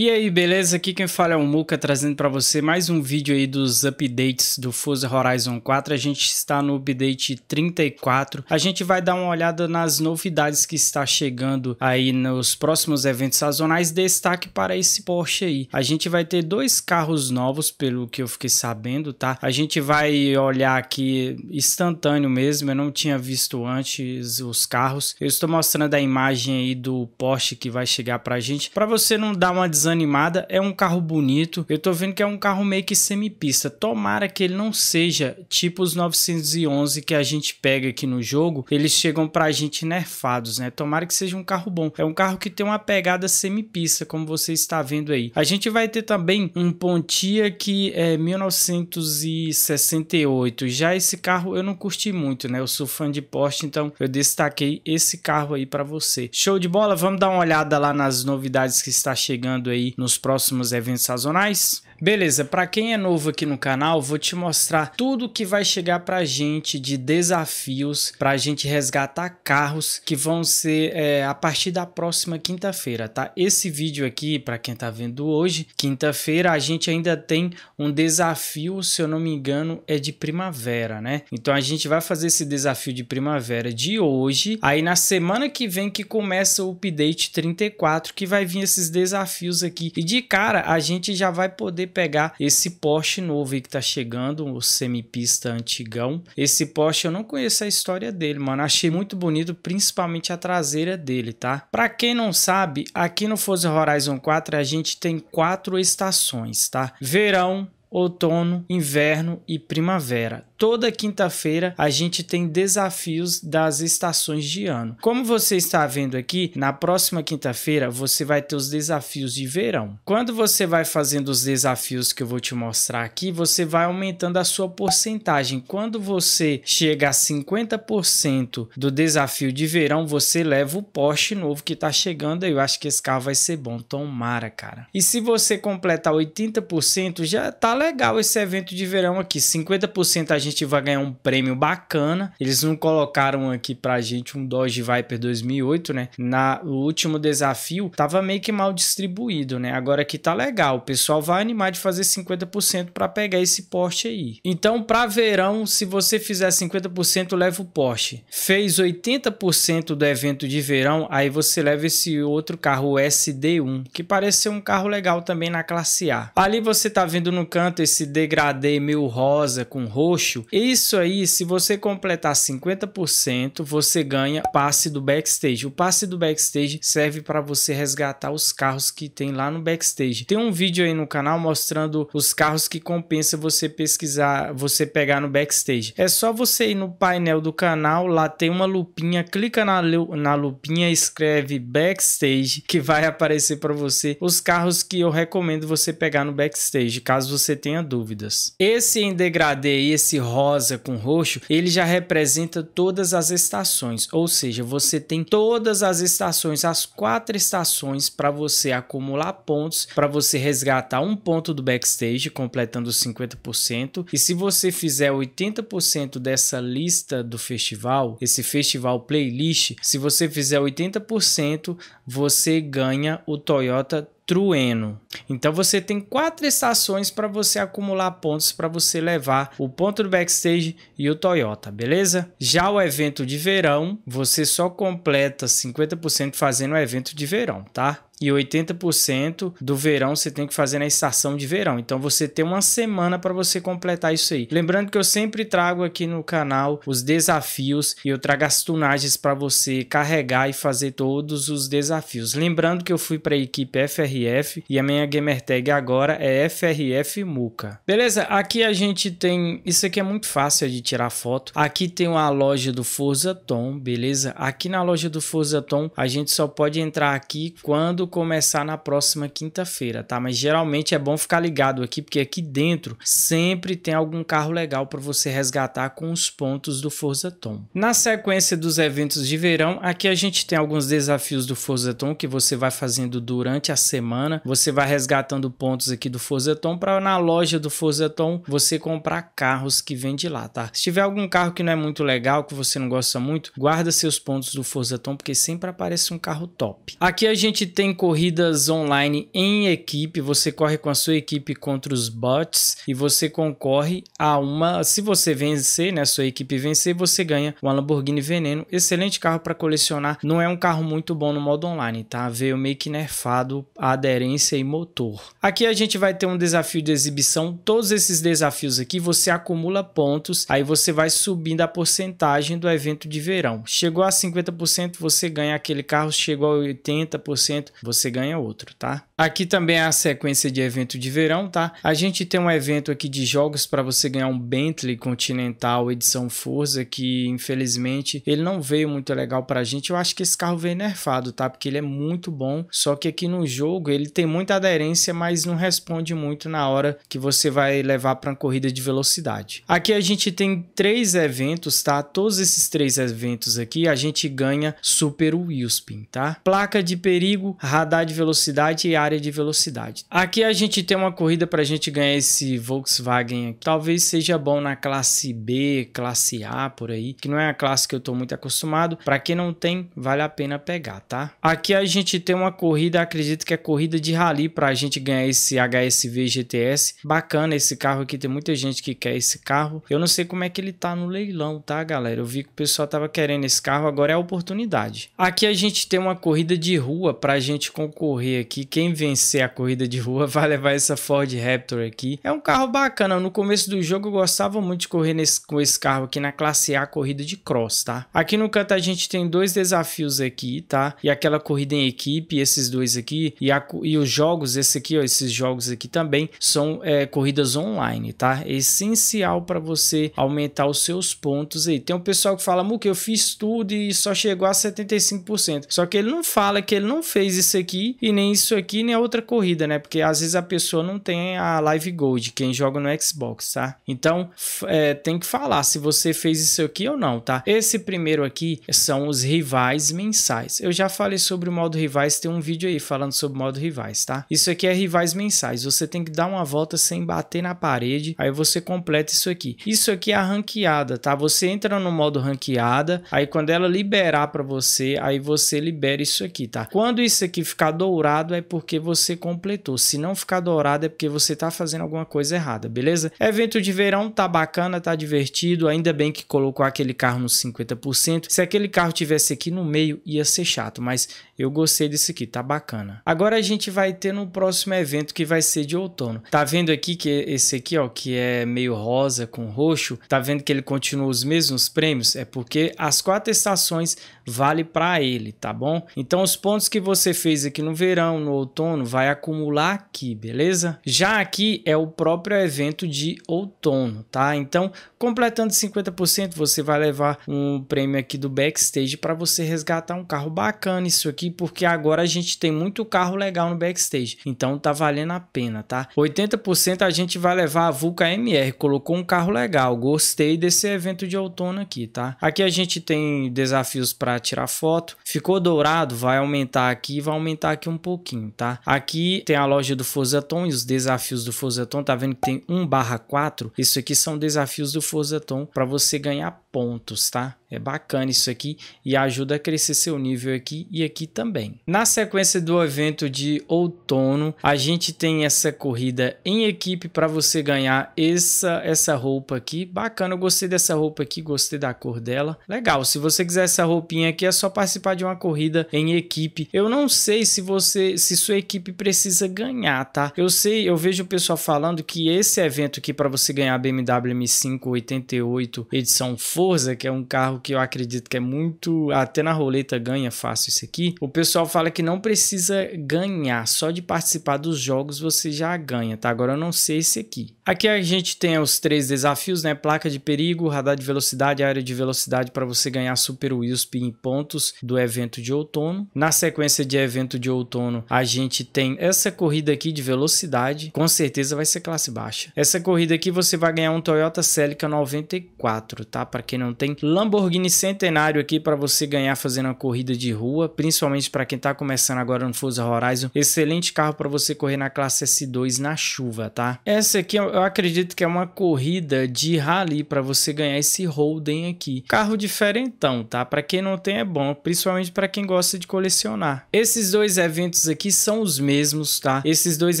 E aí, beleza? Aqui quem fala é o Muca, trazendo para você mais um vídeo aí dos updates do Forza Horizon 4. A gente está no update 34. A gente vai dar uma olhada nas novidades que está chegando aí nos próximos eventos sazonais. Destaque para esse Porsche aí. A gente vai ter dois carros novos, pelo que eu fiquei sabendo, tá? A gente vai olhar aqui instantâneo mesmo. Eu não tinha visto antes os carros. Eu estou mostrando a imagem aí do Porsche que vai chegar para a gente, para você não dar uma desabilidade desanimada. É um carro bonito. Eu tô vendo que é um carro meio que semipista. Tomara que ele não seja tipo os 911 que a gente pega aqui no jogo. Eles chegam pra gente nerfados, né? Tomara que seja um carro bom. É um carro que tem uma pegada semipista, como você está vendo aí. A gente vai ter também um Pontia que é 1968. Já esse carro eu não curti muito, né? Eu sou fã de Porsche, então eu destaquei esse carro aí para você. Show de bola? Vamos dar uma olhada lá nas novidades que está chegando aí nos próximos eventos sazonais. Beleza, para quem é novo aqui no canal, vou te mostrar tudo que vai chegar para a gente de desafios para a gente resgatar carros que vão ser é, a partir da próxima quinta-feira, tá? Esse vídeo aqui, para quem tá vendo hoje, quinta-feira a gente ainda tem um desafio, se eu não me engano, é de primavera, né? Então a gente vai fazer esse desafio de primavera de hoje, aí na semana que vem que começa o update 34 que vai vir esses desafios aqui. E de cara a gente já vai poder pegar esse Porsche novo aí que tá chegando, o semipista antigão. Esse Porsche eu não conheço a história dele, mano. Achei muito bonito, principalmente a traseira dele, tá? Pra quem não sabe, aqui no Forza Horizon 4 a gente tem quatro estações, tá? Verão, outono, inverno e primavera toda quinta-feira a gente tem desafios das estações de ano. Como você está vendo aqui, na próxima quinta-feira você vai ter os desafios de verão. Quando você vai fazendo os desafios que eu vou te mostrar aqui, você vai aumentando a sua porcentagem. Quando você chega a 50% do desafio de verão, você leva o Porsche novo que está chegando. Eu acho que esse carro vai ser bom, tomara, cara. E se você completar 80%, já tá legal esse evento de verão aqui. 50% a gente gente vai ganhar um prêmio bacana. Eles não colocaram aqui pra gente um Dodge Viper 2008, né? Na, o último desafio tava meio que mal distribuído, né? Agora aqui tá legal. O pessoal vai animar de fazer 50% para pegar esse Porsche aí. Então, para verão, se você fizer 50%, leva o Porsche. Fez 80% do evento de verão, aí você leva esse outro carro SD1, que parece ser um carro legal também na classe A. Ali você tá vendo no canto esse degradê meio rosa com roxo, útil. Isso aí, se você completar 50%, você ganha passe do backstage. O passe do backstage serve para você resgatar os carros que tem lá no backstage. Tem um vídeo aí no canal mostrando os carros que compensa você pesquisar, você pegar no backstage. É só você ir no painel do canal, lá tem uma lupinha, clica na, na lupinha, escreve backstage, que vai aparecer para você os carros que eu recomendo você pegar no backstage, caso você tenha dúvidas. Esse em degradê e esse rosa com roxo, ele já representa todas as estações, ou seja, você tem todas as estações, as quatro estações para você acumular pontos, para você resgatar um ponto do backstage, completando 50%. E se você fizer 80% dessa lista do festival, esse festival playlist, se você fizer 80%, você ganha o Toyota Trueno. Então você tem quatro estações para você acumular pontos para você levar o ponto do backstage e o Toyota, beleza? Já o evento de verão, você só completa 50% fazendo o evento de verão, tá? e 80% do verão você tem que fazer na estação de verão. Então você tem uma semana para você completar isso aí. Lembrando que eu sempre trago aqui no canal os desafios e eu trago as tunagens para você carregar e fazer todos os desafios. Lembrando que eu fui para a equipe FRF e a minha gamer tag agora é FRF Muca. Beleza? Aqui a gente tem isso aqui é muito fácil de tirar foto. Aqui tem uma loja do Forza Tom, beleza? Aqui na loja do Forza Tom a gente só pode entrar aqui quando começar na próxima quinta-feira, tá? Mas geralmente é bom ficar ligado aqui, porque aqui dentro sempre tem algum carro legal para você resgatar com os pontos do Forza Tom. Na sequência dos eventos de verão, aqui a gente tem alguns desafios do Forza Tom que você vai fazendo durante a semana. Você vai resgatando pontos aqui do Forza Tom para na loja do Forza Tom você comprar carros que vem de lá, tá? Se tiver algum carro que não é muito legal, que você não gosta muito, guarda seus pontos do Forza Tom, porque sempre aparece um carro top. Aqui a gente tem corridas online em equipe, você corre com a sua equipe contra os bots e você concorre a uma. Se você vencer, né, sua equipe vencer, você ganha uma Lamborghini Veneno. Excelente carro para colecionar. Não é um carro muito bom no modo online, tá? Veio meio que nerfado a aderência e motor. Aqui a gente vai ter um desafio de exibição. Todos esses desafios aqui você acumula pontos, aí você vai subindo a porcentagem do evento de verão. Chegou a 50%, você ganha aquele carro, chegou a 80%, você ganha outro, tá? Aqui também é a sequência de evento de verão, tá? A gente tem um evento aqui de jogos para você ganhar um Bentley Continental edição Forza, que infelizmente ele não veio muito legal pra gente. Eu acho que esse carro veio nerfado, tá? Porque ele é muito bom, só que aqui no jogo ele tem muita aderência, mas não responde muito na hora que você vai levar para uma corrida de velocidade. Aqui a gente tem três eventos, tá? Todos esses três eventos aqui a gente ganha Super Wheelspin, tá? Placa de perigo, radar de velocidade e área de velocidade. Aqui a gente tem uma corrida para a gente ganhar esse Volkswagen aqui. Talvez seja bom na classe B, classe A por aí, que não é a classe que eu estou muito acostumado. Para quem não tem, vale a pena pegar, tá? Aqui a gente tem uma corrida, acredito que é corrida de rally para a gente ganhar esse HSV GTS. Bacana esse carro aqui, tem muita gente que quer esse carro. Eu não sei como é que ele tá no leilão, tá, galera? Eu vi que o pessoal tava querendo esse carro, agora é a oportunidade. Aqui a gente tem uma corrida de rua para a gente concorrer aqui. Quem vencer a corrida de rua vai levar essa Ford Raptor aqui. É um carro bacana, no começo do jogo eu gostava muito de correr nesse, com esse carro aqui na classe A, corrida de cross, tá? Aqui no canto a gente tem dois desafios aqui, tá? E aquela corrida em equipe, esses dois aqui, e, a, e os jogos, esse aqui, ó, esses jogos aqui também são é, corridas online, tá? É essencial para você aumentar os seus pontos aí. Tem um pessoal que fala, que eu fiz tudo e só chegou a 75%. Só que ele não fala que ele não fez isso aqui e nem isso aqui, Argentina é outra corrida, né? Porque às vezes a pessoa não tem a Live Gold, quem joga no Xbox, tá? Então é, tem que falar se você fez isso aqui ou não, tá? Esse primeiro aqui são os rivais mensais. Eu já falei sobre o modo rivais, tem um vídeo aí falando sobre o modo rivais, tá? Isso aqui é rivais mensais. Você tem que dar uma volta sem bater na parede, aí você completa isso aqui. Isso aqui é a ranqueada, tá? Você entra no modo ranqueada, aí quando ela liberar para você, aí você libera isso aqui, tá? Quando isso aqui ficar dourado é porque porque você completou. Se não ficar dourado é porque você tá fazendo alguma coisa errada, beleza? Evento de verão tá bacana, tá divertido, ainda bem que colocou aquele carro nos 50%. Se aquele carro tivesse aqui no meio ia ser chato, mas eu gostei desse aqui, tá bacana. Agora a gente vai ter no próximo evento que vai ser de outono. Tá vendo aqui que esse aqui, ó, que é meio rosa com roxo, tá vendo que ele continua os mesmos prêmios? É porque as quatro estações vale para ele, tá bom? Então os pontos que você fez aqui no verão, no outono, vai acumular aqui, beleza? Já aqui é o próprio evento de outono, tá? Então, completando 50%, você vai levar um prêmio aqui do backstage para você resgatar um carro bacana. Isso aqui porque agora a gente tem muito carro legal no backstage. Então tá valendo a pena, tá? 80% a gente vai levar a Vulca MR, colocou um carro legal. Gostei desse evento de outono aqui, tá? Aqui a gente tem desafios para tirar foto. Ficou dourado, vai aumentar aqui, vai aumentar aqui um pouquinho, tá? Aqui tem a loja do Fosaton e os desafios do Fosaton, tá vendo que tem 1/4? Isso aqui são desafios do Fosaton para você ganhar pontos, tá? É bacana isso aqui e ajuda a crescer seu nível aqui e aqui também. Na sequência do evento de outono, a gente tem essa corrida em equipe para você ganhar essa, essa roupa aqui. Bacana, eu gostei dessa roupa aqui, gostei da cor dela. Legal, se você quiser essa roupinha aqui, é só participar de uma corrida em equipe. Eu não sei se você, se sua equipe precisa ganhar, tá? Eu sei, eu vejo o pessoal falando que esse evento aqui para você ganhar BMW M5 88 edição Forza, que é um carro carro que eu acredito que é muito. Até na roleta ganha fácil isso aqui. O pessoal fala que não precisa ganhar, só de participar dos jogos você já ganha, tá? Agora eu não sei esse aqui. Aqui a gente tem os três desafios, né? Placa de perigo, radar de velocidade, área de velocidade para você ganhar Super Wisp em pontos do evento de outono. Na sequência de evento de outono, a gente tem essa corrida aqui de velocidade, com certeza vai ser classe baixa. Essa corrida aqui você vai ganhar um Toyota Celica 94, tá? Para quem não tem Lamborghini Lamborghini centenário aqui para você ganhar fazendo uma corrida de rua, principalmente para quem está começando agora no Forza Horizon. Excelente carro para você correr na classe S2 na chuva, tá? Essa aqui eu acredito que é uma corrida de rally para você ganhar esse Holden aqui. Carro diferentão, tá? Para quem não tem é bom, principalmente para quem gosta de colecionar. Esses dois eventos aqui são os mesmos, tá? Esses dois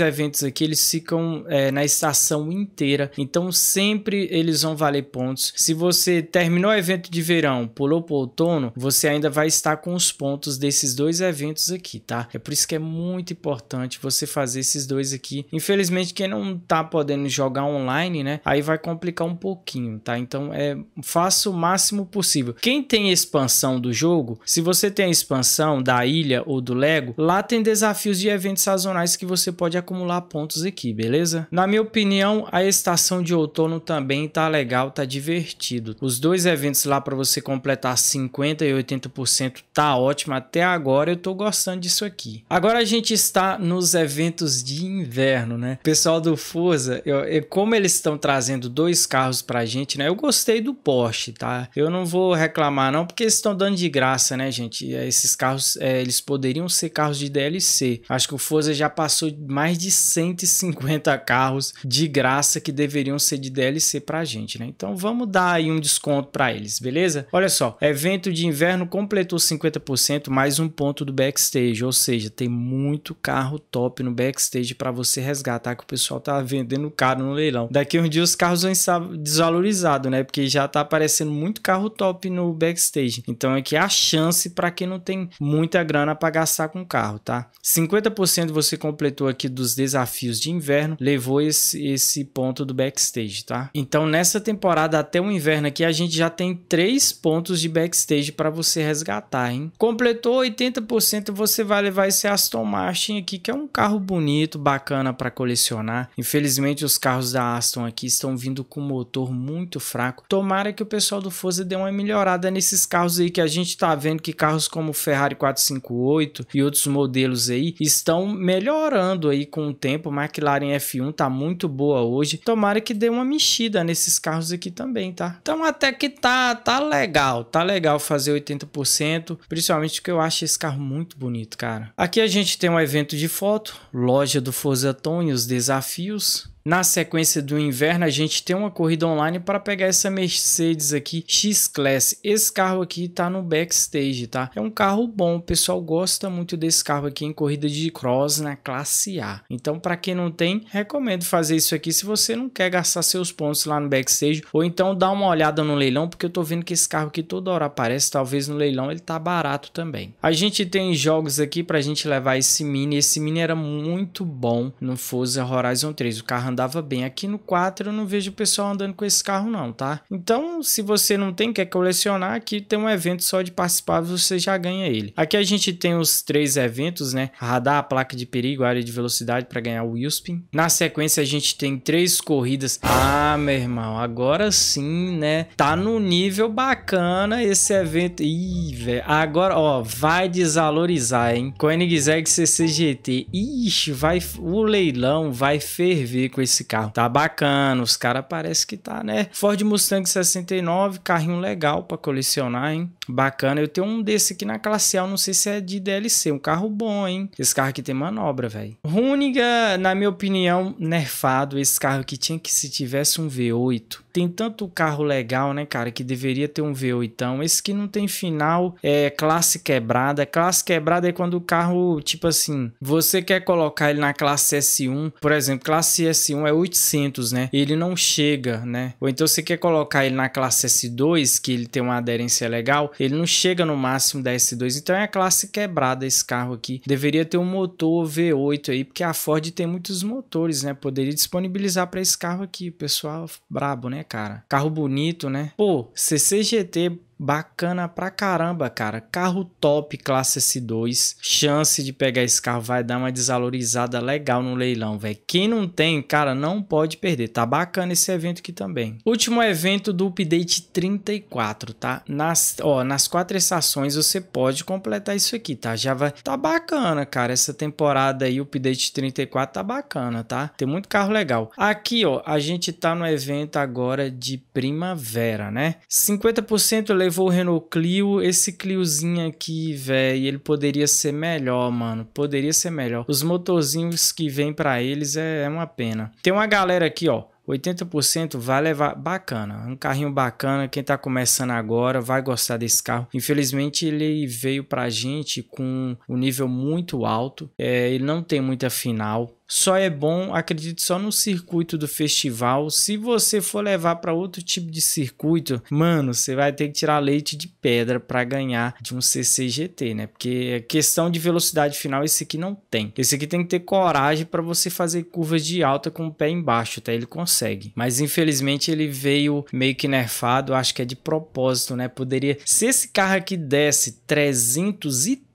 eventos aqui eles ficam é, na estação inteira, então sempre eles vão valer pontos. Se você terminou o evento de ver verão pulou para o outono, você ainda vai estar com os pontos desses dois eventos aqui, tá? É por isso que é muito importante você fazer esses dois aqui. Infelizmente, quem não tá podendo jogar online, né? Aí vai complicar um pouquinho, tá? Então, é faça o máximo possível. Quem tem expansão do jogo, se você tem a expansão da ilha ou do Lego, lá tem desafios de eventos sazonais que você pode acumular pontos aqui, beleza? Na minha opinião, a estação de outono também tá legal, tá divertido. Os dois eventos lá para você você completar 50% e 80% tá ótimo. Até agora eu tô gostando disso aqui. Agora a gente está nos eventos de inverno, né? pessoal do Forza, eu, eu, é, como eles estão trazendo dois carros pra gente, né? Eu gostei do Porsche, tá? Eu não vou reclamar não, porque eles estão dando de graça, né, gente? É, esses carros, é, eles poderiam ser carros de DLC. Acho que o Forza já passou mais de 150 carros de graça que deveriam ser de DLC pra gente, né? Então vamos dar aí um desconto para eles, beleza? Olha só, evento de inverno completou 50% mais um ponto do backstage, ou seja, tem muito carro top no backstage para você resgatar que o pessoal tá vendendo caro no leilão. Daqui um dia os carros vão estar desvalorizados, né? Porque já tá aparecendo muito carro top no backstage. Então é que é a chance para quem não tem muita grana para gastar com carro, tá? 50% você completou aqui dos desafios de inverno, levou esse, esse ponto do backstage, tá? Então nessa temporada até o inverno aqui a gente já tem três pontos de backstage para você resgatar, hein? Completou 80%, você vai levar esse Aston Martin aqui, que é um carro bonito, bacana para colecionar. Infelizmente, os carros da Aston aqui estão vindo com motor muito fraco. Tomara que o pessoal do Forza dê uma melhorada nesses carros aí que a gente tá vendo que carros como Ferrari 458 e outros modelos aí estão melhorando aí com o tempo. McLaren F1 tá muito boa hoje. Tomara que dê uma mexida nesses carros aqui também, tá? Então até que tá, tá legal legal, tá legal fazer 80%, principalmente porque eu acho esse carro muito bonito, cara. Aqui a gente tem um evento de foto, loja do Forzaton e os desafios. Na sequência do inverno, a gente tem uma corrida online para pegar essa Mercedes aqui X-Class. Esse carro aqui tá no backstage, tá? É um carro bom, o pessoal gosta muito desse carro aqui em corrida de cross na né? classe A. Então, para quem não tem, recomendo fazer isso aqui se você não quer gastar seus pontos lá no backstage ou então dá uma olhada no leilão, porque eu tô vendo que esse carro aqui toda hora aparece, talvez no leilão ele tá barato também. A gente tem jogos aqui pra gente levar esse Mini, esse Mini era muito bom no Forza Horizon 3. O carro andava bem. Aqui no 4 eu não vejo o pessoal andando com esse carro não, tá? Então, se você não tem, quer colecionar, aqui tem um evento só de participar, você já ganha ele. Aqui a gente tem os três eventos, né? Radar, placa de perigo, área de velocidade para ganhar o Wilspin. Na sequência a gente tem três corridas. Ah, meu irmão, agora sim, né? Tá no nível bacana esse evento. Ih, velho. Agora, ó, vai desvalorizar, hein? Koenigsegg CCGT. Ixi, vai o leilão vai ferver com esse esse carro tá bacana, os caras parece que tá, né? Ford Mustang 69, carrinho legal para colecionar, hein? Bacana. Eu tenho um desse aqui na classe A, não sei se é de DLC, um carro bom, hein? Esse carro aqui tem manobra, velho. Runiga, na minha opinião, nerfado, esse carro que tinha que se tivesse um V8. Tem tanto carro legal, né, cara, que deveria ter um V8. Então, esse que não tem final, é classe quebrada. Classe quebrada é quando o carro, tipo assim, você quer colocar ele na classe S1, por exemplo, classe S1 S1 assim, é 800, né? Ele não chega, né? Ou então você quer colocar ele na classe S2, que ele tem uma aderência legal, ele não chega no máximo da S2. Então é a classe quebrada esse carro aqui. Deveria ter um motor V8 aí, porque a Ford tem muitos motores, né? Poderia disponibilizar para esse carro aqui, pessoal brabo, né, cara? Carro bonito, né? Pô, CCGT Bacana pra caramba, cara. Carro top, classe S2. Chance de pegar esse carro vai dar uma desvalorizada legal no leilão, velho. Quem não tem, cara, não pode perder. Tá bacana esse evento aqui também. Último evento do update 34, tá? Nas, ó, nas quatro estações você pode completar isso aqui, tá? Já vai... Tá bacana, cara. Essa temporada aí, update 34 tá bacana, tá? Tem muito carro legal. Aqui, ó, a gente tá no evento agora de primavera, né? 50% leilão levou o Renault Clio. Esse Cliozinho aqui, velho, ele poderia ser melhor, mano. Poderia ser melhor. Os motorzinhos que vem para eles é, é uma pena. Tem uma galera aqui, ó. 80% vai levar bacana, um carrinho bacana, quem tá começando agora vai gostar desse carro. Infelizmente ele veio pra gente com um nível muito alto, é, ele não tem muita final, só é bom, acredito, só no circuito do festival. Se você for levar para outro tipo de circuito, mano, você vai ter que tirar leite de pedra para ganhar de um CCGT, né? Porque é questão de velocidade final esse aqui não tem. Esse aqui tem que ter coragem para você fazer curvas de alta com o pé embaixo, tá? Ele consegue. Mas infelizmente ele veio meio que nerfado, acho que é de propósito, né? Poderia, se esse carro aqui desse 330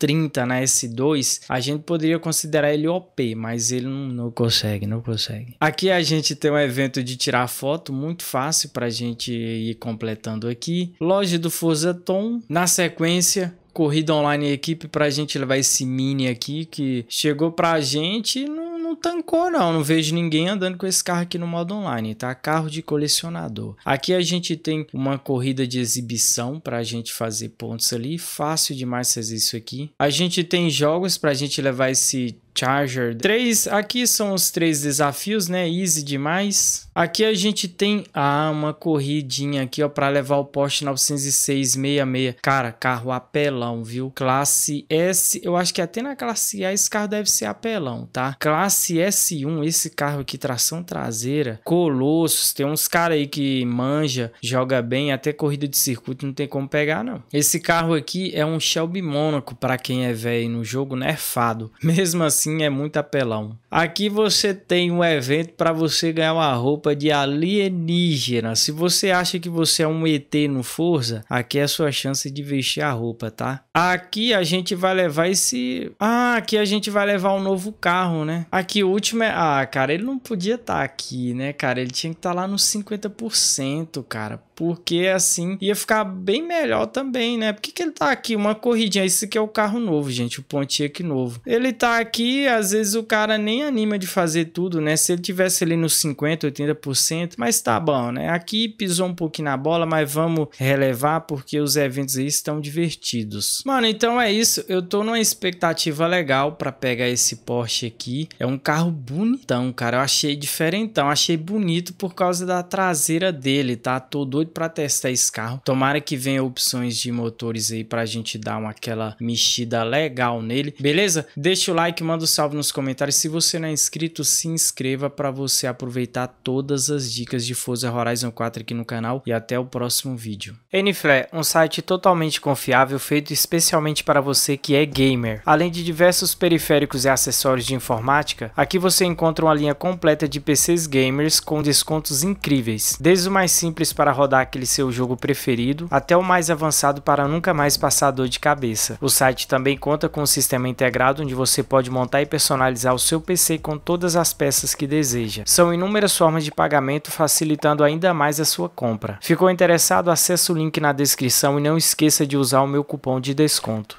30 na S2, a gente poderia considerar ele OP, mas ele não, não consegue, não consegue. Aqui a gente tem um evento de tirar foto, muito fácil para a gente ir completando aqui. Loja do Forza Tom, na sequência corrida online equipe para a gente levar esse mini aqui que chegou para a gente não tancou, não. Não vejo ninguém andando com esse carro aqui no modo online, tá? Carro de colecionador. Aqui a gente tem uma corrida de exibição para a gente fazer pontos ali. Fácil demais fazer isso aqui. A gente tem jogos para a gente levar esse Charger. Três, aqui são os três desafios, né? Easy demais. Aqui a gente tem ah, uma corridinha aqui, ó, para levar o Porsche 90666. Cara, carro apelão, viu? Classe S, eu acho que até na classe A esse carro deve ser apelão, tá? Classe classe S1, esse carro aqui, tração traseira, colossos, tem uns caras aí que manja, joga bem, até corrida de circuito não tem como pegar não. Esse carro aqui é um Shelby Monaco para quem é velho no jogo, nerfado. Né, Mesmo assim é muito apelão. Aqui você tem um evento para você ganhar uma roupa de alienígena. Se você acha que você é um ET no Forza, aqui é a sua chance de vestir a roupa, tá? Aqui a gente vai levar esse... Ah, aqui a gente vai levar um novo carro, né? aqui o último é. Ah, cara, ele não podia estar tá aqui, né, cara? Ele tinha que estar tá lá nos 50%, cara. Porque assim ia ficar bem melhor também, né? Por que, que ele tá aqui? Uma corridinha. isso aqui é o carro novo, gente. O Pontiac novo. Ele tá aqui, às vezes o cara nem anima de fazer tudo, né? Se ele tivesse ali nos 50%, 80%, mas tá bom, né? Aqui pisou um pouquinho na bola, mas vamos relevar porque os eventos aí estão divertidos. Mano, então é isso. Eu tô numa expectativa legal para pegar esse Porsche aqui. É um carro bonitão, cara. Eu achei diferentão. Achei bonito por causa da traseira dele, tá? Tô doido doido para testar esse carro. Tomara que venha opções de motores aí pra gente dar uma, aquela mexida legal nele. Beleza? Deixa o like, manda um salve nos comentários. Se você não é inscrito, se inscreva para você aproveitar todas as dicas de Forza Horizon 4 aqui no canal. E até o próximo vídeo. Enflé, um site totalmente confiável feito especialmente para você que é gamer. Além de diversos periféricos e acessórios de informática, aqui você encontra uma linha completa de PCs gamers com descontos incríveis. Desde o mais simples para rodar rodar aquele seu jogo preferido, até o mais avançado para nunca mais passar dor de cabeça. O site também conta com um sistema integrado onde você pode montar e personalizar o seu PC com todas as peças que deseja. São inúmeras formas de pagamento facilitando ainda mais a sua compra. Ficou interessado? Acesse o link na descrição e não esqueça de usar o meu cupom de desconto.